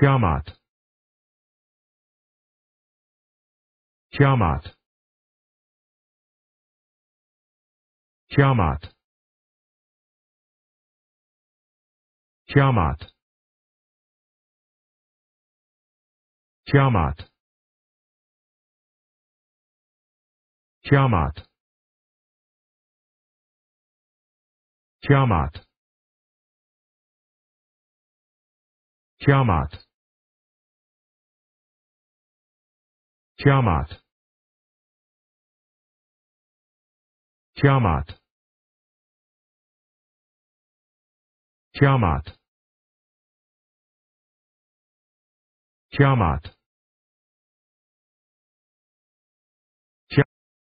م ما جماعت جماعت جماعت